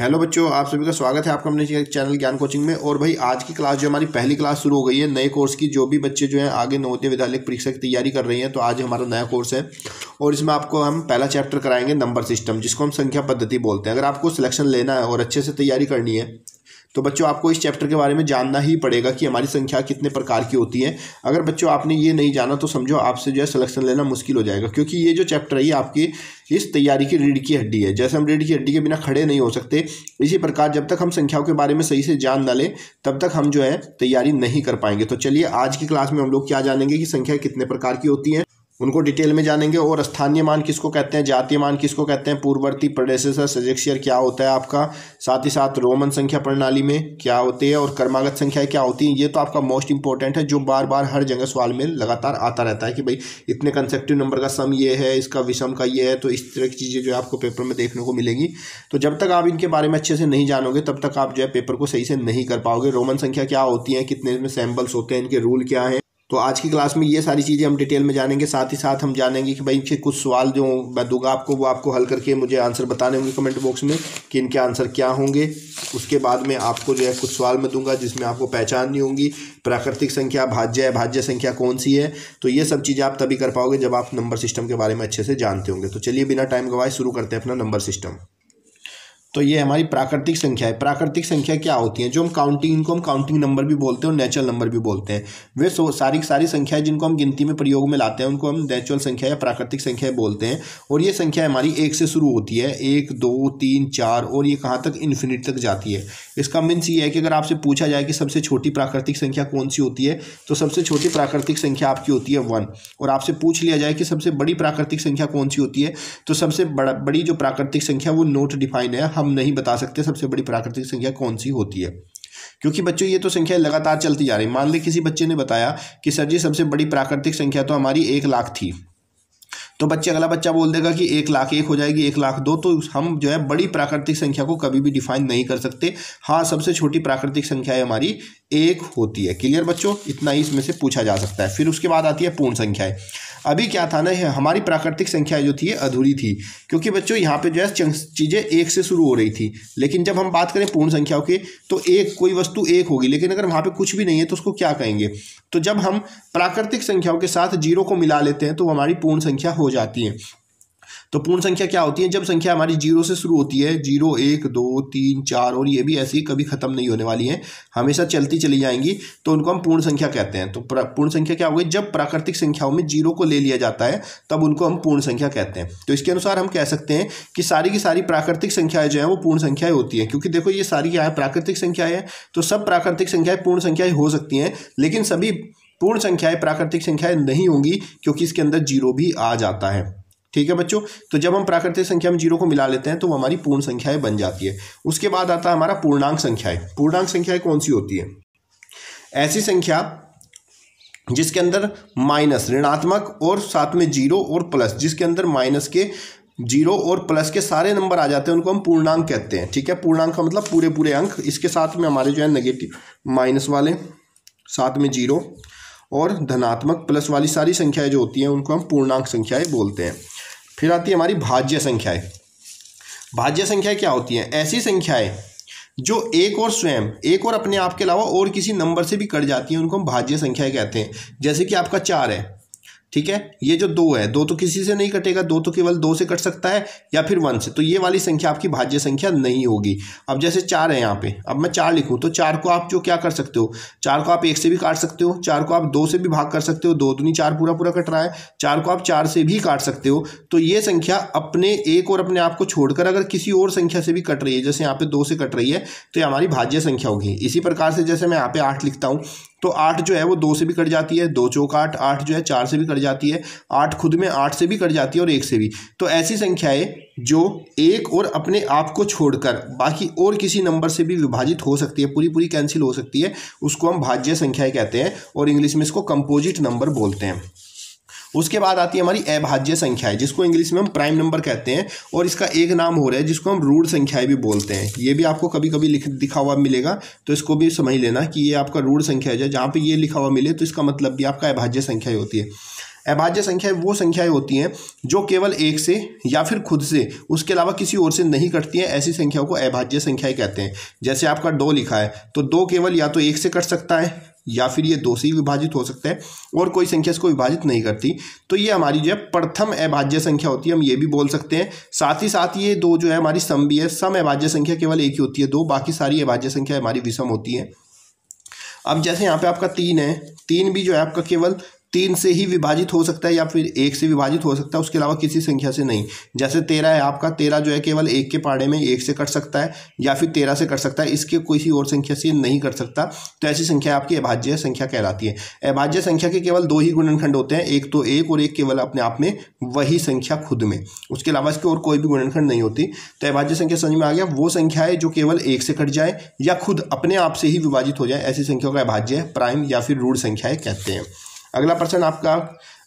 hello बच्चों आप सभी का स्वागत है आपका अपने चैनल ज्ञान कोचिंग में और भाई आज की क्लास जो हमारी पहली क्लास शुरू हो गई है नए कोर्स की जो भी बच्चे जो हैं आगे नवोदय विद्यालय परीक्षा की तैयारी कर रही हैं तो आज हमारा नया कोर्स है और इसमें आपको हम पहला चैप्टर कराएंगे नंबर सिस्टम जिसको हम संख्या पद्धति बोलते हैं अगर आपको सिलेक्शन लेना है और अच्छे से तैयारी करनी है तो बच्चों आपको इस चैप्टर के बारे में जानना ही पड़ेगा कि हमारी संख्या कितने प्रकार की होती है अगर बच्चों आपने ये नहीं जाना तो समझो आपसे जो है सिलेक्शन लेना मुश्किल हो जाएगा क्योंकि ये जो चैप्टर है ये आपकी इस तैयारी की रीढ़ की हड्डी है जैसे हम रीढ़ की हड्डी के बिना खड़े नहीं हो सकते इसी प्रकार जब तक हम संख्याओं के बारे में सही से जान ना लें तब तक हम जो है तैयारी नहीं कर पाएंगे तो चलिए आज की क्लास में हम लोग क्या जानेंगे कि संख्या कितने प्रकार की होती है उनको डिटेल में जानेंगे और स्थानीय मान किसको कहते हैं जातीय मान किसको कहते हैं पूर्ववर्ती प्रोडेसेसर सजेक्शियर क्या होता है आपका साथ ही साथ रोमन संख्या प्रणाली में क्या होती है और कर्मागत संख्याएं क्या होती हैं ये तो आपका मोस्ट इंपॉर्टेंट है जो बार बार हर जगह सवाल में लगातार आता रहता है कि भाई इतने कंसेप्टिव नंबर का सम ये है इसका विषम का ये है तो इस तरह की चीज़ें जो है आपको पेपर में देखने को मिलेगी तो जब तक आप इनके बारे में अच्छे से नहीं जानोगे तब तक आप जो है पेपर को सही से नहीं कर पाओगे रोमन संख्या क्या होती है कितने इसमें सैम्पल्स होते हैं इनके रूल क्या हैं तो आज की क्लास में ये सारी चीज़ें हम डिटेल में जानेंगे साथ ही साथ हम जानेंगे कि भाई इनके कुछ सवाल जो मैं दूंगा आपको वो आपको हल करके मुझे आंसर बताने होंगे कमेंट बॉक्स में कि इनके आंसर क्या होंगे उसके बाद में आपको जो है कुछ सवाल मैं दूंगा जिसमें आपको पहचाननी होंगी प्राकृतिक संख्या भाज्य है भाज्य संख्या कौन सी है तो ये सब चीज़ें आप तभी कर पाओगे जब आप नंबर सिस्टम के बारे में अच्छे से जानते होंगे तो चलिए बिना टाइम गवाए शुरू करते हैं अपना नंबर सिस्टम तो ये हमारी प्राकृतिक संख्या है प्राकृतिक संख्या क्या होती है जो हम काउंटिंग इनको हम काउंटिंग नंबर भी बोलते हैं और नेचुरल नंबर भी बोलते हैं वे सो सारी सारी संख्याएं जिनको हम गिनती में प्रयोग में लाते हैं उनको हम नेचुरल संख्या या प्राकृतिक संख्या बोलते हैं और ये संख्या हमारी एक से शुरू होती है एक दो तीन चार और ये कहाँ तक इन्फिनिट तक जाती है इसका मीन्स ये है कि अगर आपसे पूछा जाए कि सबसे छोटी प्राकृतिक संख्या कौन सी होती है तो सबसे छोटी प्राकृतिक संख्या आपकी होती है वन और आपसे पूछ लिया जाए कि सबसे बड़ी प्राकृतिक संख्या कौन सी होती है तो सबसे बड़ा बड़ी जो प्राकृतिक संख्या वो नोट डिफाइन है हम नहीं बता सकते सबसे बड़ी प्राकृतिक संख्या कौन सी होती है क्योंकि बच्चों ये तो संख्या लगातार चलती जा रही मान ली किसी बच्चे ने बताया कि सर जी सबसे बड़ी प्राकृतिक संख्या तो हमारी एक लाख थी तो बच्चे अगला बच्चा बोल देगा कि एक लाख एक हो जाएगी एक लाख दो तो हम जो है बड़ी प्राकृतिक संख्या को कभी भी डिफाइन नहीं कर सकते हाँ सबसे छोटी प्राकृतिक संख्या हमारी एक होती है क्लियर बच्चों इतना ही इसमें से पूछा जा सकता है फिर उसके बाद आती है पूर्ण संख्याएं अभी क्या था ना हमारी प्राकृतिक संख्या जो थी अधूरी थी क्योंकि बच्चों यहाँ पे जो है चीज़ें एक से शुरू हो रही थी लेकिन जब हम बात करें पूर्ण संख्याओं की तो एक कोई वस्तु एक होगी लेकिन अगर वहाँ पे कुछ भी नहीं है तो उसको क्या कहेंगे तो जब हम प्राकृतिक संख्याओं के साथ जीरो को मिला लेते हैं तो हमारी पूर्ण संख्या हो जाती हैं तो पूर्ण संख्या क्या होती है जब संख्या हमारी जीरो से शुरू होती है जीरो एक दो तीन चार और ये भी ऐसी कभी खत्म नहीं होने वाली है हमेशा चलती चली जाएंगी तो उनको हम पूर्ण संख्या कहते हैं तो पूर्ण संख्या क्या होगी जब प्राकृतिक संख्याओं में जीरो को ले लिया जाता है तब उनको हम पूर्ण संख्या कहते हैं तो इसके अनुसार हम कह सकते हैं कि सारी की सारी प्राकृतिक संख्याएं जो है वो पूर्ण संख्याएं होती हैं क्योंकि देखो ये सारी क्या है प्राकृतिक संख्याएं तो सब प्राकृतिक संख्याएं पूर्ण संख्याएं हो सकती हैं लेकिन सभी पूर्ण संख्याएं प्राकृतिक संख्याएं नहीं होंगी क्योंकि इसके अंदर जीरो भी आ जाता है ठीक है बच्चों तो जब हम प्राकृतिक संख्या में जीरो को मिला लेते हैं तो हमारी पूर्ण संख्याएं बन जाती है उसके बाद आता है हमारा पूर्णांक संख्याएं पूर्णांक संख्याएं कौन सी होती है ऐसी संख्या जिसके अंदर माइनस ऋणात्मक और साथ में जीरो और प्लस जिसके अंदर माइनस के जीरो और प्लस के सारे नंबर आ जाते हैं उनको हम पूर्णांक कहते हैं ठीक है पूर्णांक का मतलब पूरे पूरे अंक इसके साथ में हमारे जो है नेगेटिव माइनस वाले साथ में जीरो और धनात्मक प्लस वाली सारी संख्याएं जो होती हैं उनको हम पूर्णांक संख्याएं बोलते हैं फिर आती है हमारी भाज्य संख्याएं भाज्य संख्याएं क्या होती हैं ऐसी संख्याएं जो एक और स्वयं एक और अपने आप के अलावा और किसी नंबर से भी कट जाती हैं उनको हम भाज्य संख्याएं कहते हैं जैसे कि आपका चार है ठीक है ये जो दो है दो तो किसी से नहीं कटेगा दो तो केवल दो से कट सकता है या फिर वन से तो ये वाली संख्या आपकी भाज्य संख्या नहीं होगी अब जैसे चार है यहाँ पे अब मैं चार लिखूँ तो चार को आप जो क्या कर सकते हो चार को आप एक से भी काट सकते हो चार को आप दो से भी भाग कर सकते हो दो नहीं चार पूरा पूरा कट रहा है चार को आप चार से भी काट सकते हो तो ये संख्या अपने एक और अपने आप को छोड़कर अगर किसी और संख्या से भी कट रही है जैसे यहाँ पे दो से कट रही है तो ये हमारी भाज्य संख्या होगी इसी प्रकार से जैसे मैं यहाँ पे आठ लिखता हूँ तो आठ जो है वो दो से भी कट जाती है दो चौक आठ आठ जो है चार से भी कट जाती है आठ खुद में आठ से भी कट जाती है और एक से भी तो ऐसी संख्याएं जो एक और अपने आप को छोड़कर बाकी और किसी नंबर से भी विभाजित हो सकती है पूरी पूरी कैंसिल हो सकती है उसको हम भाज्य संख्याएं कहते हैं और इंग्लिश में इसको कंपोजिट नंबर बोलते हैं उसके बाद आती है हमारी अभाज्य संख्याएं जिसको इंग्लिश में हम प्राइम नंबर कहते हैं और इसका एक नाम हो रहा है जिसको हम रूढ़ संख्याएं भी बोलते हैं ये भी आपको कभी कभी लिख दिखा हुआ मिलेगा तो इसको भी समझ लेना कि ये आपका रूढ़ संख्या है जहाँ पर ये लिखा हुआ मिले तो इसका मतलब भी आपका अभाज्य संख्या होती है अभाज्य संख्याएं वो संख्याएं होती हैं जो केवल एक से या फिर खुद से उसके अलावा किसी और से नहीं कटती हैं ऐसी संख्याओं को अभाज्य संख्याएं कहते हैं जैसे आपका दो लिखा है तो दो केवल या तो एक से कट सकता है या फिर ये दो से ही विभाजित हो सकता है और कोई संख्या इसको विभाजित नहीं करती तो ये हमारी जो है प्रथम अभाज्य संख्या होती है हम ये भी बोल सकते हैं साथ ही साथ ये दो जो है हमारी सम भी है सम अभाज्य संख्या केवल एक ही होती है दो बाकी सारी अभाज्य संख्या हमारी विषम होती है अब जैसे यहाँ पे आपका तीन है तीन भी जो है आपका केवल तीन से ही विभाजित हो सकता है या फिर एक से विभाजित हो सकता है उसके अलावा किसी संख्या से नहीं जैसे तेरह है आपका तेरह जो है केवल एक के पाड़े में एक से कट सकता है या फिर तेरह से कट सकता है इसके किसी और संख्या से नहीं कर सकता तो ऐसी संख्या आपकी अभाज्य संख्या कहलाती है अभाज्य संख्या के केवल दो ही गुणनखंड होते हैं एक तो एक और एक केवल अपने आप में वही संख्या खुद में उसके अलावा इसके और कोई भी गुणनखंड नहीं होती तो अभाज्य संख्या समझ में आ गया वो संख्या है जो केवल एक से कट जाए या खुद अपने आप से ही विभाजित हो जाए ऐसी संख्या का अभाज्य प्राइम या फिर रूढ़ संख्याएं कहते हैं अगला प्रश्न आपका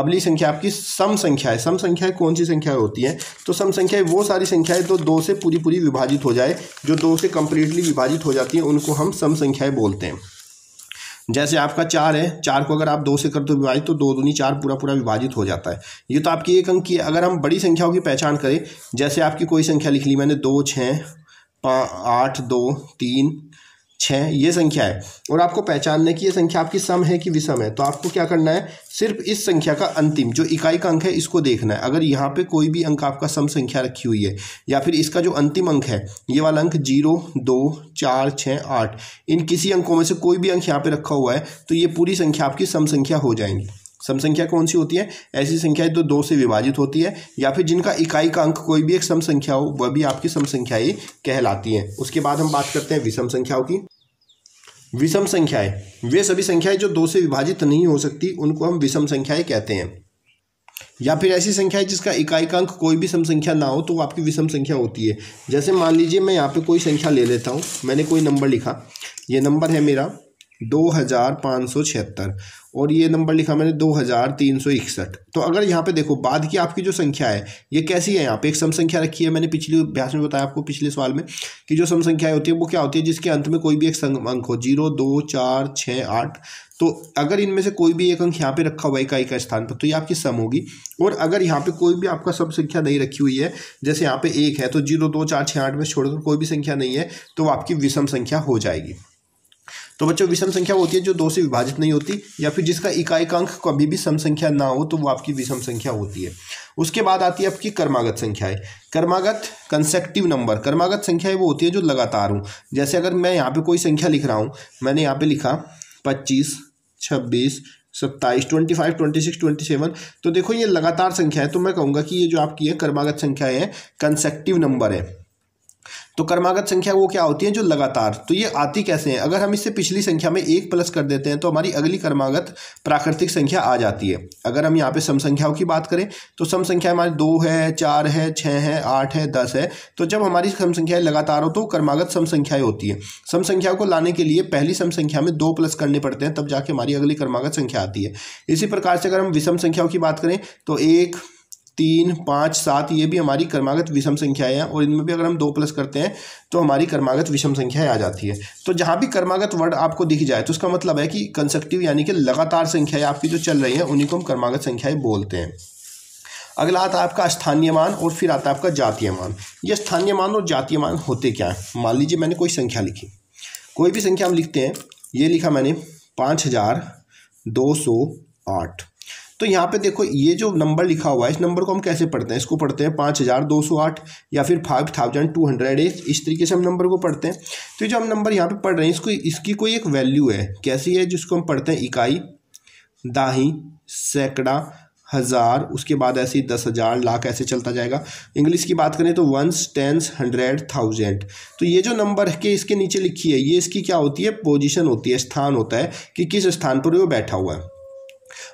अगली संख्या आपकी सम संख्या है सम संख्या कौन सी संख्या होती है तो सम संख्या वो सारी संख्याएं जो दो से पूरी पूरी विभाजित हो जाए जो दो से कंप्लीटली विभाजित हो जाती हैं उनको हम सम संख्याएं बोलते हैं जैसे आपका चार है चार को अगर आप दो से कर दो विभाजित तो दो दूनी चार पूरा पूरा विभाजित हो जाता है ये तो आपकी एक अंक की अगर हम बड़ी संख्याओं की पहचान करें जैसे आपकी कोई संख्या लिख ली मैंने दो छः आठ दो तीन छः ये संख्या है और आपको पहचानने की ये संख्या आपकी सम है कि विषम है तो आपको क्या करना है सिर्फ इस संख्या का अंतिम जो इकाई का अंक है इसको देखना है अगर यहाँ पे कोई भी अंक आपका सम संख्या रखी हुई है या फिर इसका जो अंतिम अंक है ये वाला अंक जीरो दो चार छः आठ इन किसी अंकों में से कोई भी अंक यहाँ पर रखा हुआ है तो ये पूरी संख्या आपकी सम संख्या हो जाएंगी सम संख्या कौन सी होती है ऐसी संख्या जो तो दो से विभाजित होती है या फिर जिनका इकाई का अंक कोई भी एक सम संख्या हो वह भी आपकी सम ही कहलाती है उसके बाद हम बात करते हैं विषम संख्याओं की विषम संख्याएं वे सभी संख्याएं जो दो से विभाजित नहीं हो सकती उनको हम विषम संख्याएं कहते हैं या फिर ऐसी संख्या है जिसका इकाई का अंक कोई भी सम संख्या ना हो तो वो आपकी विषम संख्या होती है जैसे मान लीजिए मैं यहाँ पे कोई संख्या ले लेता हूँ मैंने कोई नंबर लिखा ये नंबर है मेरा दो हज़ार पाँच सौ छिहत्तर और ये नंबर लिखा मैंने दो हज़ार तीन सौ इकसठ तो अगर यहाँ पे देखो बाद की आपकी जो संख्या है ये कैसी है यहाँ पे एक सम संख्या रखी है मैंने पिछले अभ्यास में बताया आपको पिछले सवाल में कि जो सम संख्याएं होती है वो क्या होती है जिसके अंत में कोई भी एक अंक हो जीरो दो चार छः आठ तो अगर इनमें से कोई भी एक अंक यहाँ पे रखा हुआ इकाई का स्थान पर तो ये आपकी सम होगी और अगर यहाँ पे कोई भी आपका सब संख्या नहीं रखी हुई है जैसे यहाँ पे एक है तो जीरो दो चार छः आठ में छोड़कर कोई भी संख्या नहीं है तो आपकी विषम संख्या हो जाएगी तो बच्चों विषम संख्या होती है जो दो से विभाजित नहीं होती या फिर जिसका इकाई कभी भी सम संख्या ना हो तो वो आपकी विषम संख्या होती है उसके बाद आती है आपकी कर्मागत संख्याएं कर्मागत कंसेक्टिव नंबर कर्मागत संख्याएं वो होती है जो लगातार हूँ जैसे अगर मैं यहाँ पे कोई संख्या लिख रहा हूँ मैंने यहाँ पे लिखा पच्चीस छब्बीस सत्ताईस twenty five twenty six twenty seven तो देखो ये लगातार संख्या है तो मैं कहूँगा कि ये जो आपकी है कर्मागत संख्याएं हैं कंसेक्टिव नंबर है तो कर्मागत संख्या वो क्या होती है जो लगातार तो ये आती कैसे हैं अगर हम इससे पिछली संख्या में एक प्लस कर देते हैं तो हमारी अगली कर्मागत प्राकृतिक संख्या आ जाती है अगर हम यहाँ पे सम संख्याओं की बात करें तो सम संख्या हमारी दो है चार है छः है आठ है दस है तो जब हमारी सम संख्याएं लगातार हो तो कर्मागत सम संख्याएं होती है सम संख्याओं को लाने के लिए पहली सम संख्या में दो प्लस करने पड़ते हैं तब जाके हमारी अगली कर्मागत संख्या आती है इसी प्रकार से अगर हम विषम संख्याओं की बात करें तो एक तीन पाँच सात ये भी हमारी कर्मागत विषम संख्याएं हैं और इनमें भी अगर हम दो प्लस करते हैं तो हमारी कर्मागत विषम संख्याएं आ जाती है तो जहाँ भी कर्मागत वर्ड आपको दिख जाए तो उसका मतलब है कि कंसेक्टिव यानी कि लगातार संख्याएं आपकी जो चल रही हैं उन्हीं को हम कर्मागत संख्याएं बोलते हैं अगला आता है आपका स्थानीय मान और फिर आता है आपका जातीय मान ये स्थानीय मान और जातीय मान होते क्या हैं मान लीजिए मैंने कोई संख्या लिखी कोई भी संख्या हम लिखते हैं ये लिखा मैंने पाँच हज़ार दो सौ आठ तो यहाँ पे देखो ये जो नंबर लिखा हुआ है इस नंबर को हम कैसे पढ़ते हैं इसको पढ़ते हैं पाँच हज़ार दो सौ आठ या फिर five thousand two hundred eight इस तरीके से हम नंबर को पढ़ते हैं तो जो हम नंबर यहाँ पे पढ़ रहे हैं इसको इसकी कोई एक वैल्यू है कैसी है जिसको हम पढ़ते हैं इकाई दाही सैकड़ा हज़ार उसके बाद ऐसे ही दस हज़ार लाख ऐसे चलता जाएगा इंग्लिश की बात करें तो वंस टेंस हंड्रेड थाउजेंड तो ये जो नंबर के इसके नीचे लिखी है ये इसकी क्या होती है पोजीशन होती है स्थान होता है कि किस स्थान पर वो बैठा हुआ है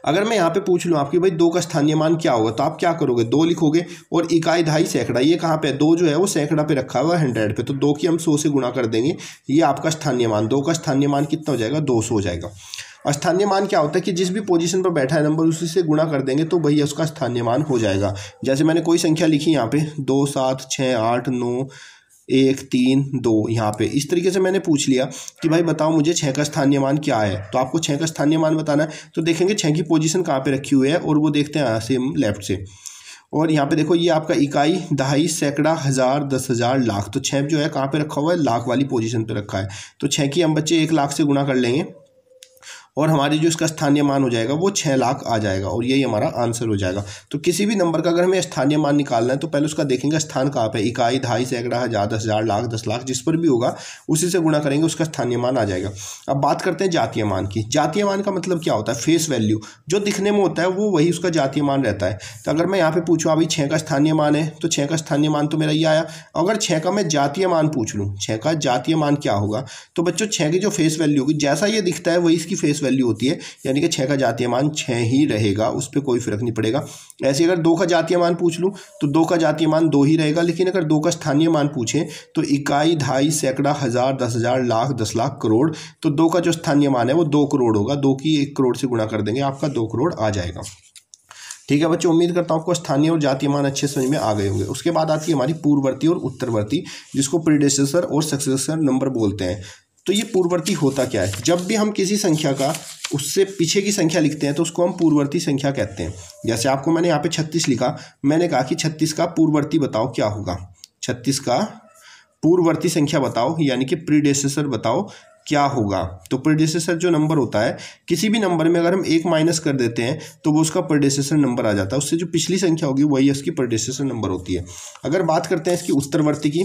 अगर मैं यहाँ पे पूछ लूँ आपकी भाई दो का स्थानीय मान क्या होगा तो आप क्या करोगे दो लिखोगे और इकाई ढाई सैकड़ा ये कहाँ पे दो जो है वो सैकड़ा पे रखा हुआ है हंड्रेड पे तो दो की हम सौ से गुणा कर देंगे ये आपका स्थानीय मान दो का स्थानीय मान कितना हो जाएगा दो हो जाएगा स्थानीय मान क्या होता है कि जिस भी पोजीशन पर बैठा है नंबर उसी से गुणा कर देंगे तो भैया उसका स्थानीय मान हो जाएगा जैसे मैंने कोई संख्या लिखी यहाँ पे दो सात छः आठ नौ एक तीन दो यहाँ पे इस तरीके से मैंने पूछ लिया कि भाई बताओ मुझे छः का स्थानीय मान क्या है तो आपको छः का स्थानीय मान बताना है तो देखेंगे छः की पोजीशन कहाँ पे रखी हुई है और वो देखते हैं यहाँ से लेफ्ट से और यहाँ पे देखो ये आपका इकाई दहाई सैकड़ा हज़ार दस हज़ार लाख तो छः जो है कहाँ पर रखा हुआ है लाख वाली पोजिशन पर रखा है तो छः की हम बच्चे एक लाख से गुणा कर लेंगे और हमारी जो इसका स्थानीय मान हो जाएगा वो छः लाख आ जाएगा और यही हमारा आंसर हो जाएगा तो किसी भी नंबर का अगर हमें स्थानीय मान निकालना है तो पहले उसका देखेंगे स्थान कहाँ पर इकाई ढाई सैकड़ा हज़ार दस हज़ार लाख दस लाख जिस पर भी होगा उसी से गुणा करेंगे उसका स्थानीय मान आ जाएगा अब बात करते हैं जातीय मान की जातीय मान का मतलब क्या होता है फेस वैल्यू जो दिखने में होता है वो वही उसका जातीय मान रहता है तो अगर मैं यहाँ पर पूछूँ अभी छः का स्थानीय मान है तो छः का स्थानीय मान तो मेरा ये आया अगर छः का मैं जातीय मान पूछ लूँ छः का जातीय मान क्या होगा तो बच्चों छः की जो फेस वैल्यू होगी जैसा ये दिखता है वही इसकी फेस वैल्यू होती है यानी कि छः का जातीय मान छः ही रहेगा उस पर कोई फर्क नहीं पड़ेगा ऐसे अगर दो का जातीय मान पूछ लूँ तो दो का जातीय मान दो ही रहेगा लेकिन अगर दो का स्थानीय मान पूछें तो इकाई ढाई सैकड़ा हज़ार दस हज़ार लाख दस लाख करोड़ तो दो का जो स्थानीय मान है वो दो करोड़ होगा दो की एक करोड़ से गुणा कर देंगे आपका दो करोड़ आ जाएगा ठीक है बच्चों उम्मीद करता हूँ आपको स्थानीय और जातीय मान अच्छे समझ में आ गए होंगे उसके बाद आती है हमारी पूर्ववर्ती और उत्तरवर्ती जिसको प्रीडेसेसर और सक्सेसर नंबर बोलते हैं तो ये पूर्ववर्ती होता क्या है जब भी हम किसी संख्या का उससे पीछे की संख्या लिखते हैं तो उसको हम पूर्ववर्ती संख्या कहते हैं जैसे आपको मैंने यहाँ पे छत्तीस लिखा मैंने कहा कि छत्तीस का पूर्ववर्ती बताओ क्या होगा छत्तीस का पूर्ववर्ती संख्या बताओ यानी कि प्रीडेसेसर बताओ क्या होगा तो प्रोडेसेसर जो नंबर होता है किसी भी नंबर में अगर हम एक माइनस कर देते हैं तो वो उसका प्रोडेसेसर नंबर आ जाता है उससे जो पिछली संख्या होगी वही उसकी प्रोडेसेसर नंबर होती है अगर बात करते हैं इसकी उत्तरवर्ती की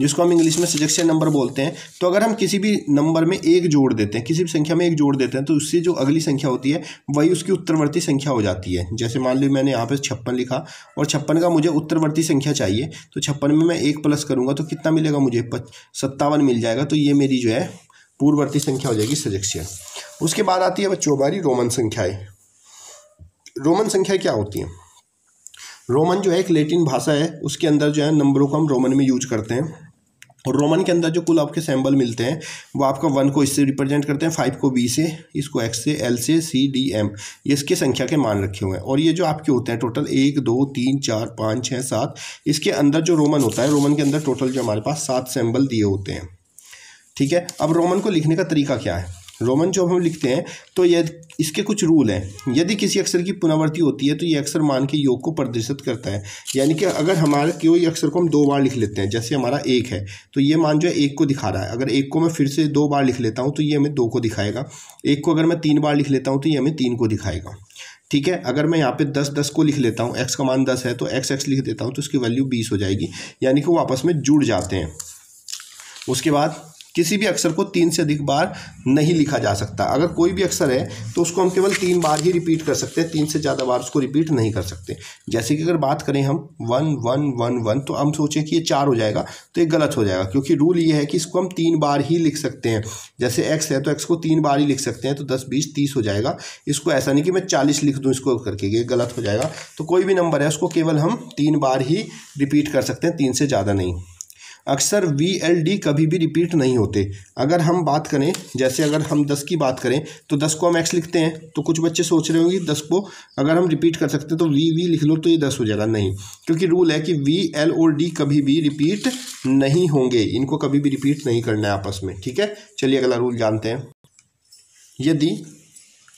जिसको हम इंग्लिश में सजेक्शन नंबर बोलते हैं तो अगर हम किसी भी नंबर में एक जोड़ देते हैं किसी भी संख्या में एक जोड़ देते हैं तो उससे जो अगली संख्या होती है वही उसकी उत्तरवर्ती संख्या हो जाती है जैसे मान लो मैंने यहाँ पर छप्पन लिखा और छप्पन का मुझे उत्तरवर्ती संख्या चाहिए तो छप्पन में मैं एक प्लस करूँगा तो कितना मिलेगा मुझे सत्तावन मिल जाएगा तो ये मेरी जो है पूर्ववर्ती संख्या हो जाएगी सजेक्शन उसके बाद आती है बच्चों हमारी रोमन संख्याएं रोमन संख्या क्या होती हैं रोमन जो है एक लेटिन भाषा है उसके अंदर जो है नंबरों को हम रोमन में यूज करते हैं और रोमन के अंदर जो कुल आपके सैम्बल मिलते हैं वो आपका वन को इससे रिप्रेजेंट करते हैं फाइव को बी से इसको एक्स से एल से सी डी एम ये इसके संख्या के मान रखे हुए हैं और ये जो आपके होते हैं टोटल एक दो तीन चार पाँच छः सात इसके अंदर जो रोमन होता है रोमन के अंदर टोटल जो हमारे पास सात सैम्बल दिए होते हैं ठीक है अब रोमन को लिखने का तरीका क्या है रोमन जो हम लिखते हैं तो यदि इसके कुछ रूल हैं यदि किसी अक्षर की पुनरावृत्ति होती है तो ये अक्षर मान के योग को प्रदर्शित करता है यानी कि अगर हमारे कोई अक्षर को हम दो बार लिख लेते हैं जैसे हमारा एक है तो ये मान जो है एक को दिखा रहा है अगर एक को मैं फिर से दो बार लिख लेता हूँ तो ये हमें दो को दिखाएगा एक को अगर मैं तीन बार लिख लेता हूँ तो ये हमें तीन को दिखाएगा ठीक है अगर मैं यहाँ पे दस दस को लिख लेता हूँ एक्स का मान दस है तो एक्स एक्स लिख देता हूँ तो उसकी वैल्यू बीस हो जाएगी यानी कि वो आपस में जुड़ जाते हैं उसके बाद किसी भी अक्षर को तीन से अधिक बार नहीं लिखा जा सकता अगर कोई भी अक्षर है तो उसको हम केवल तीन बार ही रिपीट कर सकते हैं तीन से ज़्यादा बार उसको रिपीट नहीं कर सकते जैसे कि अगर बात करें हम वन वन वन वन तो हम सोचें कि ये चार हो जाएगा तो ये गलत हो जाएगा क्योंकि रूल ये है कि इसको हम तीन बार ही लिख सकते हैं जैसे एक्स है तो एक्स को तीन बार ही लिख सकते हैं तो दस बीस तीस हो जाएगा इसको ऐसा नहीं कि मैं चालीस लिख दूँ इसको करके ये गलत हो जाएगा तो कोई भी नंबर है उसको केवल हम तीन बार ही रिपीट कर सकते हैं तीन से ज़्यादा नहीं अक्सर वी एल डी कभी भी रिपीट नहीं होते अगर हम बात करें जैसे अगर हम दस की बात करें तो दस को हम एक्स लिखते हैं तो कुछ बच्चे सोच रहे होंगे दस को अगर हम रिपीट कर सकते हैं तो वी वी लिख लो तो ये दस हो जाएगा नहीं क्योंकि रूल है कि वी एल और डी कभी भी रिपीट नहीं होंगे इनको कभी भी रिपीट नहीं करना है आपस में ठीक है चलिए अगला रूल जानते हैं यदि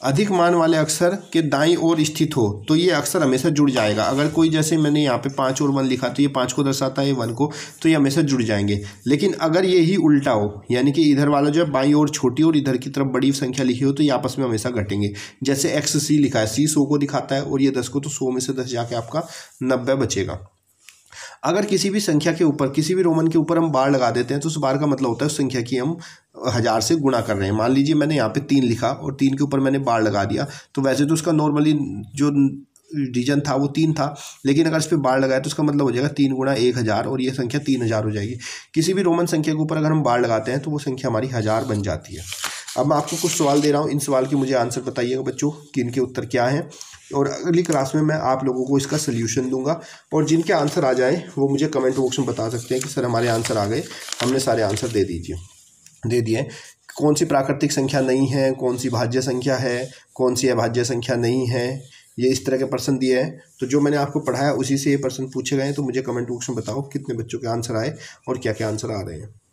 अधिक मान वाले अक्षर के दाई ओर स्थित हो तो ये अक्षर हमेशा जुड़ जाएगा अगर कोई जैसे मैंने यहाँ पे पाँच और वन लिखा तो ये पाँच को दर्शाता है वन को तो ये हमेशा जुड़ जाएंगे लेकिन अगर ये ही उल्टा हो यानी कि इधर वाला जो है बाई और छोटी और इधर की तरफ बड़ी संख्या लिखी हो तो ये आपस में हमेशा घटेंगे जैसे एक्स सी लिखा है सी सौ को दिखाता है और ये दस को तो सौ में से दस जाके आपका नब्बे बचेगा अगर किसी भी संख्या के ऊपर किसी भी रोमन के ऊपर हम बार लगा देते हैं तो उस बार का मतलब होता है उस संख्या की हम हज़ार से गुणा कर रहे हैं मान लीजिए मैंने यहाँ पे तीन लिखा और तीन के ऊपर मैंने बार लगा दिया तो वैसे तो उसका नॉर्मली जो रीजन था वो तीन था लेकिन अगर इस पर बाढ़ लगाए तो उसका मतलब हो जाएगा तीन गुणा एक हज़ार और ये संख्या तीन हज़ार हो जाएगी किसी भी रोमन संख्या के ऊपर अगर हम बाढ़ लगाते हैं तो वो संख्या हमारी हज़ार बन जाती है अब मैं आपको कुछ सवाल दे रहा हूँ इन सवाल के मुझे आंसर बताइएगा बच्चों कि इनके उत्तर क्या हैं और अगली क्लास में मैं आप लोगों को इसका सोल्यूशन दूंगा और जिनके आंसर आ जाए वो मुझे कमेंट बॉक्स में बता सकते हैं कि सर हमारे आंसर आ गए हमने सारे आंसर दे दीजिए दे दिए कौन सी प्राकृतिक संख्या नहीं है कौन सी भाज्य संख्या है कौन सी अभाज्य संख्या नहीं है ये इस तरह के प्रश्न दिए हैं तो जो मैंने आपको पढ़ाया उसी से ये प्रश्न पूछे गए हैं तो मुझे कमेंट बॉक्स में बताओ कितने बच्चों के आंसर आए और क्या क्या आंसर आ रहे हैं